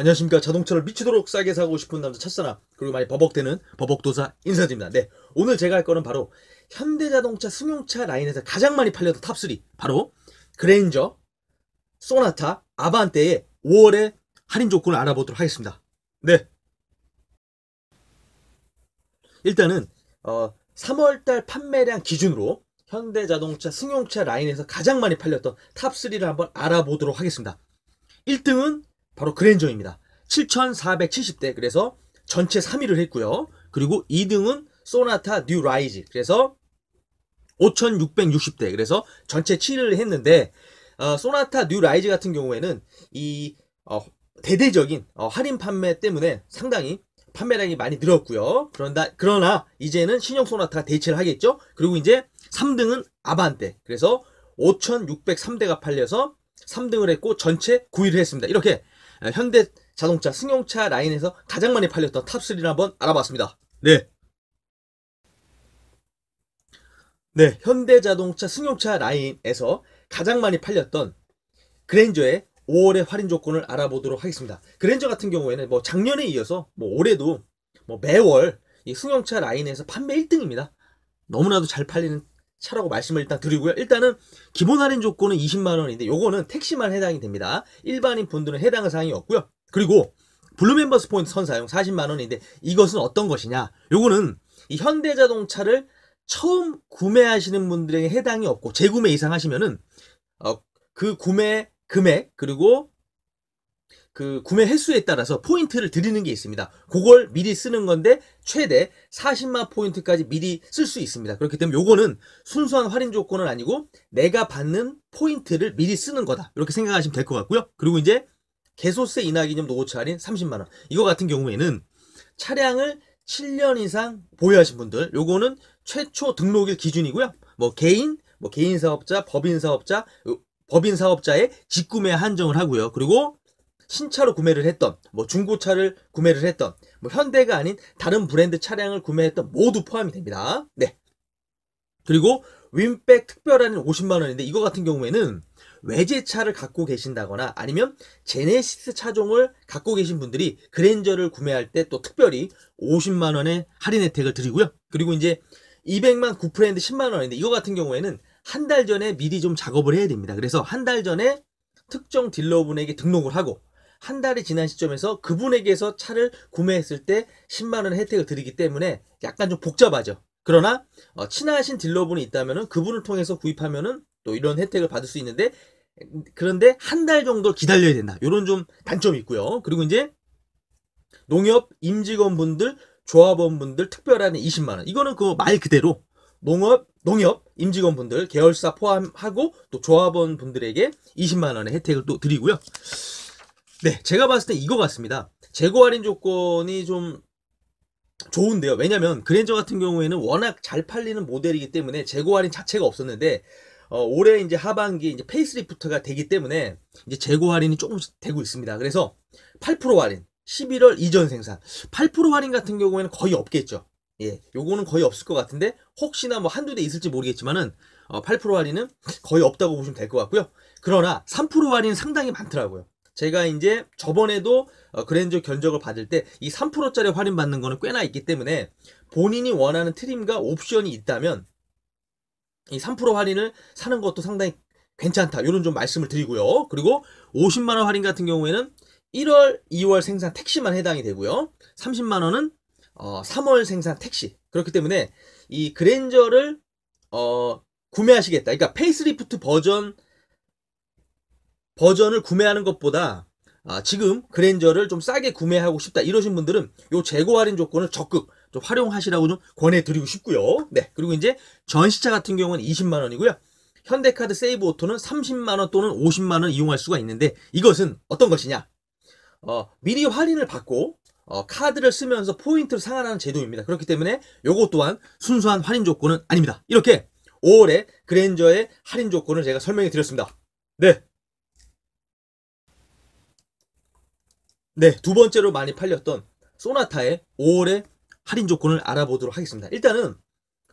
안녕하십니까 자동차를 미치도록 싸게 사고 싶은 남자 찻사나 그리고 많이 버벅대는 버벅도사 인사드립니다 네 오늘 제가 할 거는 바로 현대자동차 승용차 라인에서 가장 많이 팔렸던 탑3 바로 그레인저, 소나타, 아반떼의 5월의 할인 조건을 알아보도록 하겠습니다 네 일단은 어, 3월달 판매량 기준으로 현대자동차 승용차 라인에서 가장 많이 팔렸던 탑3를 한번 알아보도록 하겠습니다 1등은 바로 그랜저입니다. 7470대 그래서 전체 3위를 했고요. 그리고 2등은 소나타 뉴 라이즈 그래서 5660대 그래서 전체 7위를 했는데 어, 소나타 뉴 라이즈 같은 경우에는 이 어, 대대적인 어, 할인 판매 때문에 상당히 판매량이 많이 늘었고요. 그런다, 그러나 이제는 신형 소나타가 대체를 하겠죠. 그리고 이제 3등은 아반떼. 그래서 5,603대가 팔려서 3등을 했고 전체 9위를 했습니다. 이렇게 어, 현대 자동차 승용차 라인에서 가장 많이 팔렸던 탑3를 한번 알아봤습니다. 네. 네, 현대 자동차 승용차 라인에서 가장 많이 팔렸던 그랜저의 5월의 할인 조건을 알아보도록 하겠습니다. 그랜저 같은 경우에는 뭐 작년에 이어서 뭐 올해도 뭐 매월 이 승용차 라인에서 판매 1등입니다. 너무나도 잘 팔리는 차라고 말씀을 일단 드리고요. 일단은 기본 할인 조건은 20만 원인데 요거는 택시만 해당이 됩니다. 일반인 분들은 해당 사항이 없고요. 그리고 블루 멤버스 포인트 선 사용 40만 원인데 이것은 어떤 것이냐? 요거는 이 현대자동차를 처음 구매하시는 분들에게 해당이 없고 재구매 이상 하시면은 어, 그 구매 금액 그리고 그 구매 횟수에 따라서 포인트를 드리는 게 있습니다. 그걸 미리 쓰는 건데 최대 40만 포인트까지 미리 쓸 수 있습니다. 그렇기 때문에 요거는 순수한 할인 조건은 아니고 내가 받는 포인트를 미리 쓰는 거다. 이렇게 생각하시면 될 것 같고요. 그리고 이제 개소세 인하 기념 노고차 할인 30만 원. 이거 같은 경우에는 차량을 7년 이상 보유하신 분들 요거는 최초 등록일 기준이고요. 뭐 개인 뭐 개인 사업자, 법인 사업자, 법인 사업자의 직구매 한정을 하고요. 그리고 신차로 구매를 했던 뭐 중고차를 구매를 했던 뭐 현대가 아닌 다른 브랜드 차량을 구매했던 모두 포함이 됩니다. 네. 그리고 윈백 특별한 50만 원인데 이거 같은 경우에는 외제차를 갖고 계신다거나 아니면 제네시스 차종을 갖고 계신 분들이 그랜저를 구매할 때 또 특별히 50만 원의 할인 혜택을 드리고요. 그리고 이제 200만 9프랜드 10만 원인데 이거 같은 경우에는 한 달 전에 미리 좀 작업을 해야 됩니다. 그래서 한 달 전에 특정 딜러분에게 등록을 하고 한 달이 지난 시점에서 그분에게서 차를 구매했을 때 10만 원 혜택을 드리기 때문에 약간 좀 복잡하죠. 그러나 어, 친하신 딜러분이 있다면 그분을 통해서 구입하면또 이런 혜택을 받을 수 있는데 그런데 한 달 정도 기다려야 된다. 이런 좀 단점이 있고요. 그리고 이제 농협 임직원분들, 조합원분들 특별한 20만 원. 이거는 그 말 그대로 농업 농협 임직원분들 계열사 포함하고 또 조합원분들에게 20만 원의 혜택을 또 드리고요. 네, 제가 봤을 때 이거 같습니다. 재고 할인 조건이 좀 좋은데요. 왜냐면 그랜저 같은 경우에는 워낙 잘 팔리는 모델이기 때문에 재고 할인 자체가 없었는데 어, 올해 이제 하반기 이제 페이스리프트가 되기 때문에 이제 재고 할인이 조금씩 되고 있습니다. 그래서 8% 할인, 11월 이전 생산. 8% 할인 같은 경우에는 거의 없겠죠. 예, 요거는 거의 없을 것 같은데 혹시나 뭐 한두 대 있을지 모르겠지만은 어, 8% 할인은 거의 없다고 보시면 될 것 같고요. 그러나 3% 할인은 상당히 많더라고요. 제가 이제 저번에도 어, 그랜저 견적을 받을 때 이 3%짜리 할인 받는 거는 꽤나 있기 때문에 본인이 원하는 트림과 옵션이 있다면 이 3% 할인을 사는 것도 상당히 괜찮다. 이런 좀 말씀을 드리고요. 그리고 50만 원 할인 같은 경우에는 1월, 2월 생산 택시만 해당이 되고요. 30만 원은 어, 3월 생산 택시. 그렇기 때문에 이 그랜저를 어, 구매하시겠다. 그러니까 페이스리프트 버전 버전을 구매하는 것보다 아, 지금 그랜저를 좀 싸게 구매하고 싶다 이러신 분들은 요 재고 할인 조건을 적극 좀 활용하시라고 좀 권해드리고 싶고요. 네 그리고 이제 전시차 같은 경우는 20만 원이고요. 현대카드 세이브 오토는 30만 원 또는 50만 원 이용할 수가 있는데 이것은 어떤 것이냐? 어, 미리 할인을 받고 어, 카드를 쓰면서 포인트를 상환하는 제도입니다. 그렇기 때문에 요것 또한 순수한 할인 조건은 아닙니다. 이렇게 5월에 그랜저의 할인 조건을 제가 설명해 드렸습니다. 네. 네, 두 번째로 많이 팔렸던 소나타의 5월의 할인 조건을 알아보도록 하겠습니다. 일단은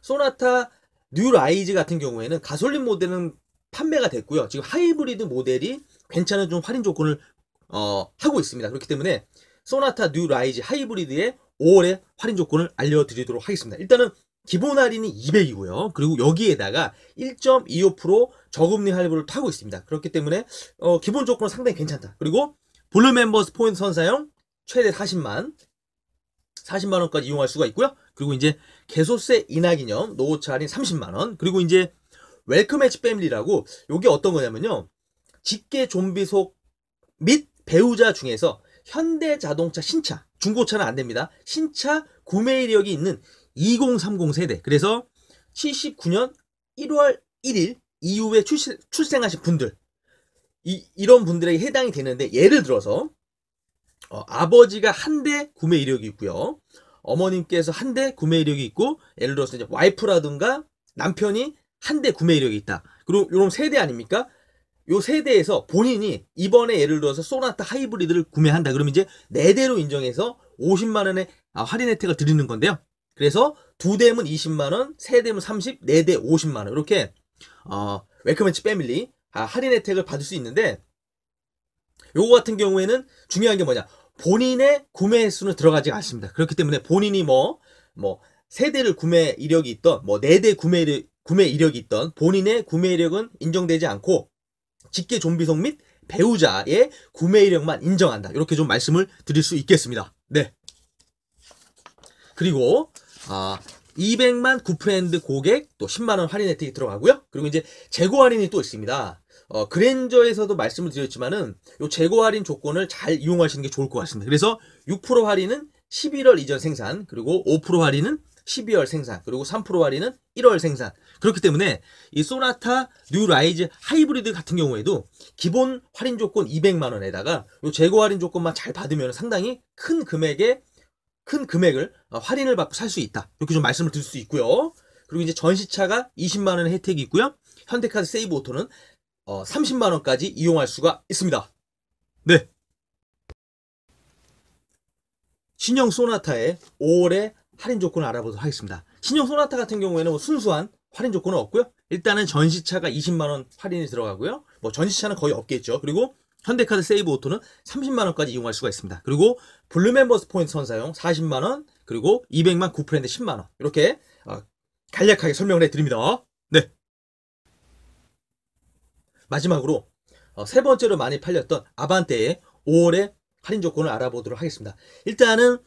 소나타 뉴 라이즈 같은 경우에는 가솔린 모델은 판매가 됐고요. 지금 하이브리드 모델이 괜찮은 좀 할인 조건을 어, 하고 있습니다. 그렇기 때문에 소나타 뉴 라이즈 하이브리드의 5월의 할인 조건을 알려드리도록 하겠습니다. 일단은 기본 할인이 200이고요. 그리고 여기에다가 1.25% 저금리 할부를 타고 있습니다. 그렇기 때문에 어, 기본 조건은 상당히 괜찮다. 그리고 블루 멤버스 포인트 선사용 최대 40만 40만 원까지 이용할 수가 있고요. 그리고 이제 개소세 인하 기념 노후차 할인 30만 원. 그리고 이제 웰컴 매치 패밀리라고 이게 어떤 거냐면요. 직계 좀비 속 및 배우자 중에서 현대 자동차 신차, 중고차는 안 됩니다. 신차 구매 이력이 있는 2030 세대. 그래서 79년 1월 1일 이후에 출시, 출생하신 분들 이, 이런 분들에게 해당이 되는데 예를 들어서 어, 아버지가 한 대 구매 이력이 있고요. 어머님께서 한 대 구매 이력이 있고 예를 들어서 이제 와이프라든가 남편이 한 대 구매 이력이 있다. 그리고 요런 세대 아닙니까? 요 세대에서 본인이 이번에 예를 들어서 소나타 하이브리드를 구매한다. 그러면 이제 네 대로 인정해서 50만 원의 아, 할인 혜택을 드리는 건데요. 그래서 두 대면 20만 원, 세 대면 30, 네 대 50만 원. 이렇게 어, 웰컴 앤치 패밀리 아, 할인 혜택을 받을 수 있는데 요거 같은 경우에는 중요한 게 뭐냐 본인의 구매 횟수는 들어가지 않습니다 그렇기 때문에 본인이 뭐 뭐 세대를 구매 이력이 있던 뭐 네 대 구매 이력, 구매 이력이 있던 본인의 구매 이력은 인정되지 않고 직계 좀비송 및 배우자의 구매 이력만 인정한다 이렇게 좀 말씀을 드릴 수 있겠습니다 네 그리고 아 200만 구프랜드 고객 또 10만원 할인 혜택이 들어가고요. 그리고 이제 재고 할인이 또 있습니다. 어, 그랜저에서도 말씀을 드렸지만은 요 재고 할인 조건을 잘 이용하시는 게 좋을 것 같습니다. 그래서 6% 할인은 11월 이전 생산, 그리고 5% 할인은 12월 생산, 그리고 3% 할인은 1월 생산. 그렇기 때문에 이 소나타 뉴 라이즈 하이브리드 같은 경우에도 기본 할인 조건 200만 원에다가 요 재고 할인 조건만 잘 받으면 상당히 큰 금액의 큰 금액을 어, 할인을 받고 살 수 있다. 이렇게 좀 말씀을 드릴 수 있고요. 그리고 이제 전시차가 20만 원의 혜택이 있고요. 현대카드 세이브 오토는 30만 어, 원까지 이용할 수가 있습니다. 네. 신형 소나타의 5월의 할인 조건을 알아보도록 하겠습니다. 신형 소나타 같은 경우에는 뭐 순수한 할인 조건은 없고요. 일단은 전시차가 20만 원 할인이 들어가고요. 뭐 전시차는 거의 없겠죠. 그리고 현대카드 세이브 오토는 30만원까지 이용할 수가 있습니다. 그리고 블루 멤버스 포인트 선사용 40만원, 그리고 200만 구프랜드 10만원. 이렇게 어, 간략하게 설명을 해드립니다. 네. 마지막으로 어, 세 번째로 많이 팔렸던 아반떼의 5월의 할인 조건을 알아보도록 하겠습니다. 일단은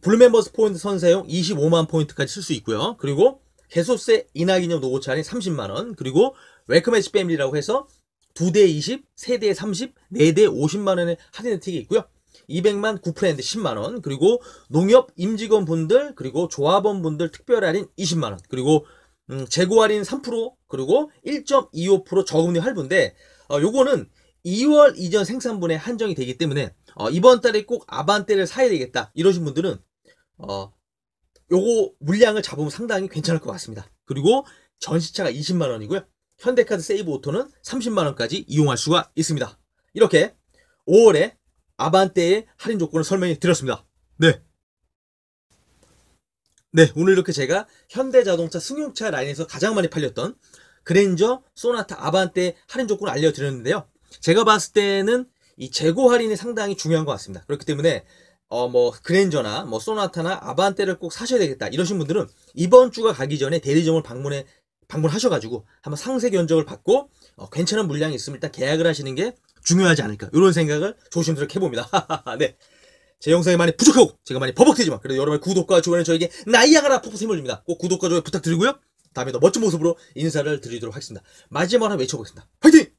블루멤버스 포인트 선사용 25만 포인트까지 쓸 수 있고요. 그리고 개소세 인하 기념 노고차 할인 30만원 그리고 웰컴 엣지 패밀리라고 해서 2대 20, 3대 30, 4대 50만 원의 할인 혜택이 있고요. 200만 9프랜드 10만 원, 그리고 농협 임직원 분들, 그리고 조합원 분들 특별 할인 20만 원, 그리고 음, 재고 할인 3% 그리고 1.25% 저금리 할부인데 어, 요거는 2월 이전 생산분에 한정이 되기 때문에 어, 이번 달에 꼭 아반떼를 사야 되겠다 이러신 분들은 어, 요거 물량을 잡으면 상당히 괜찮을 것 같습니다. 그리고 전시차가 20만 원이고요. 현대카드 세이브 오토는 30만원까지 이용할 수가 있습니다. 이렇게 5월에 아반떼의 할인 조건을 설명해 드렸습니다. 네. 네, 오늘 이렇게 제가 현대자동차 승용차 라인에서 가장 많이 팔렸던 그랜저, 소나타, 아반떼 할인 조건을 알려드렸는데요. 제가 봤을 때는 이 재고 할인이 상당히 중요한 것 같습니다. 그렇기 때문에 어 뭐 그랜저나 뭐 소나타나 아반떼를 꼭 사셔야 되겠다 이러신 분들은 이번 주가 가기 전에 대리점을 방문해 방문하셔가지고 한번 상세 견적을 받고 어, 괜찮은 물량이 있으면 일단 계약을 하시는 게 중요하지 않을까 이런 생각을 조심스럽게 해봅니다. 네. 제 영상이 많이 부족하고 제가 많이 버벅대지만 그래도 여러분의 구독과 좋아요는 저에게 나이아가라 폭포 힘을 줍니다. 꼭 구독과 좋아요 부탁드리고요. 다음에 더 멋진 모습으로 인사를 드리도록 하겠습니다. 마지막으로 외쳐보겠습니다. 화이팅!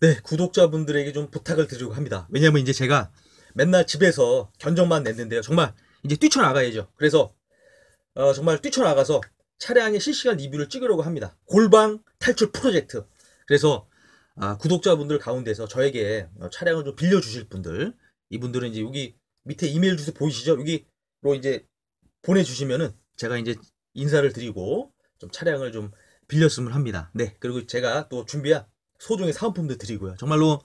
네, 구독자분들에게 좀 부탁을 드리고 려 합니다. 왜냐면 이제 제가 맨날 집에서 견적만 냈는데요. 정말 이제 뛰쳐나가야죠. 그래서 어, 정말 뛰쳐나가서 차량의 실시간 리뷰를 찍으려고 합니다. 골방 탈출 프로젝트. 그래서 아, 구독자분들 가운데서 저에게 어, 차량을 좀 빌려주실 분들 이분들은 이제 여기 밑에 이메일 주소 보이시죠? 여기로 이제 보내주시면은 제가 이제 인사를 드리고 좀 차량을 좀 빌렸으면 합니다. 네 그리고 제가 또 준비한 소정의 사은품도 드리고요. 정말로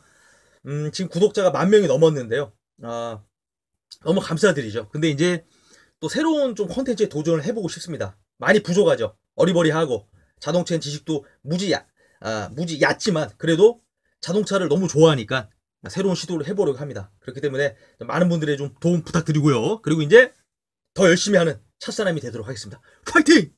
음, 지금 구독자가 만 명이 넘었는데요. 아, 너무 감사드리죠. 근데 이제 또 새로운 좀 컨텐츠에 도전을 해보고 싶습니다. 많이 부족하죠. 어리버리하고 자동차의 지식도 무지 야, 아, 무지 얕지만 그래도 자동차를 너무 좋아하니까 새로운 시도를 해보려고 합니다. 그렇기 때문에 많은 분들의 좀 도움 부탁드리고요. 그리고 이제 더 열심히 하는 찻사람이 되도록 하겠습니다. 파이팅!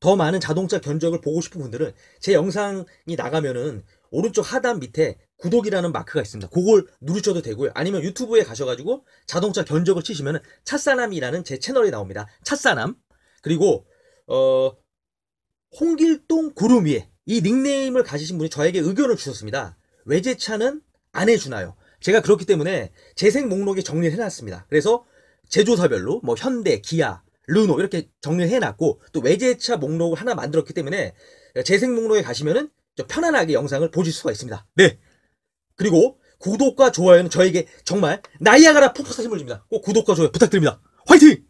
더 많은 자동차 견적을 보고 싶은 분들은 제 영상이 나가면은 오른쪽 하단 밑에 구독이라는 마크가 있습니다. 그걸 누르셔도 되고요. 아니면 유튜브에 가셔가지고 자동차 견적을 치시면 찻사남이라는 제 채널이 나옵니다. 찻사남 그리고 어 홍길동 구름 위에 이 닉네임을 가지신 분이 저에게 의견을 주셨습니다. 외제차는 안 해주나요? 제가 그렇기 때문에 재생 목록에 정리를 해놨습니다. 그래서 제조사별로 뭐 현대, 기아, 르노 이렇게 정리를 해놨고 또 외제차 목록을 하나 만들었기 때문에 재생 목록에 가시면은 편안하게 영상을 보실 수가 있습니다. 네. 그리고 구독과 좋아요는 저에게 정말 나이아가라 폭포 사진을 줍니다. 꼭 구독과 좋아요 부탁드립니다. 화이팅!